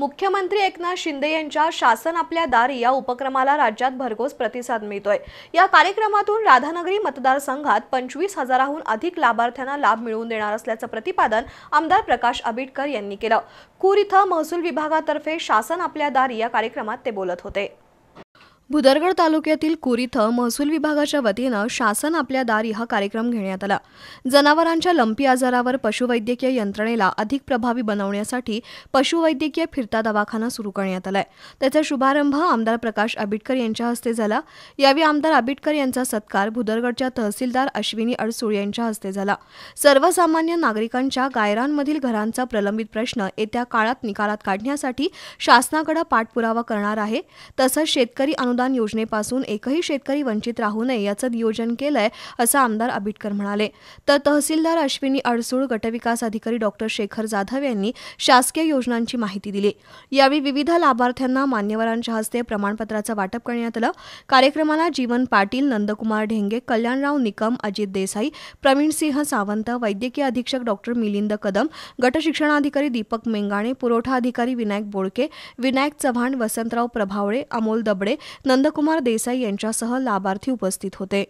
मुख्यमंत्री एकनाथ शिंदे यांच्या शासन आपल्या दारी या उपक्रमाला राज्यात भरघोस प्रतिसाद मिळतोय या कार्यक्रमातून राधानगरी मतदारसंघात पंचवीस हजाराहून अधिक लाभार्थ्यांना लाभ मिळवून देणार असल्याचं प्रतिपादन आमदार प्रकाश आबिटकर यांनी केलं कूर इथं महसूल विभागातर्फे शासन आपल्या दारी या कार्यक्रमात ते बोलत होते भुदरगड तालुक्यातील कुर इथं महसूल विभागाच्या वतीनं शासन आपल्या दारी हा कार्यक्रम घेण्यात आला जनावरांच्या लंपी आजारावर पशुवैद्यकीय यंत्रणेला अधिक प्रभावी बनवण्यासाठी पशुवैद्यकीय फिरता दवाखाना सुरू करण्यात आलाय त्याचा शुभारंभ आमदार प्रकाश आबिटकर यांच्या हस्ते झाला यावेळी आमदार आबिटकर यांचा सत्कार भुदरगडच्या तहसीलदार अश्विनी अडसूळ यांच्या हस्ते झाला सर्वसामान्य नागरिकांच्या गायरांमधील घरांचा प्रलंबित प्रश्न येत्या काळात निकालात काढण्यासाठी शासनाकडे पाठपुरावा करणार आहे तसंच शेतकरी अनुदान योजनेपासून एकही शेतकरी वंचित राहू नये याचं नियोजन केलंय असं आमदार आबिटकर म्हणाले तर तहसीलदार अश्विनी अडसूळ गटविकास अधिकारी डॉक्टर शेखर जाधव यांनी शासकीय योजनांची माहिती दिली यावेळी विविध लाभार्थ्यांना मान्यवरांच्या हस्ते प्रमाणपत्राचं वाटप करण्यात आलं कार्यक्रमाला जीवन पाटील नंदकुमार ढेंगे कल्याणराव निकम अजित देसाई प्रवीण सिंह सावंत वैद्यकीय अधीक्षक डॉक्टर मिलिंद कदम गटशिक्षणाधिकारी दीपक मेंगाणे पुरवठा अधिकारी विनायक बोडके विनायक चव्हाण वसंतराव प्रभावळे अमोल दबडे नंदकुमार देसाई यांच्यासह लाभार्थी उपस्थित होते